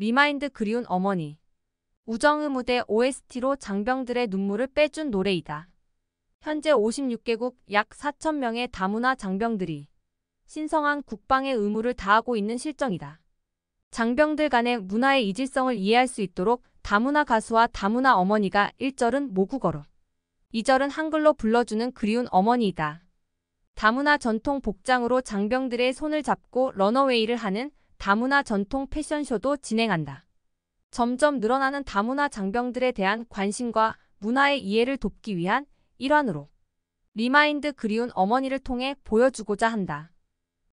리마인드 그리운 어머니. 우정의 무대 OST로 장병들의 눈물을 빼준 노래이다. 현재 56개국 약 4천명의 다문화 장병들이 신성한 국방의 의무를 다하고 있는 실정이다. 장병들 간의 문화의 이질성을 이해할 수 있도록 다문화 가수와 다문화 어머니가 1절은 모국어로, 2절은 한글로 불러주는 그리운 어머니이다. 다문화 전통 복장으로 장병들의 손을 잡고 러너웨이를 하는 다문화 전통 패션쇼도 진행한다. 점점 늘어나는 다문화 장병들에 대한 관심과 문화의 이해를 돕기 위한 일환으로 리마인드 그리운 어머니를 통해 보여주고자 한다.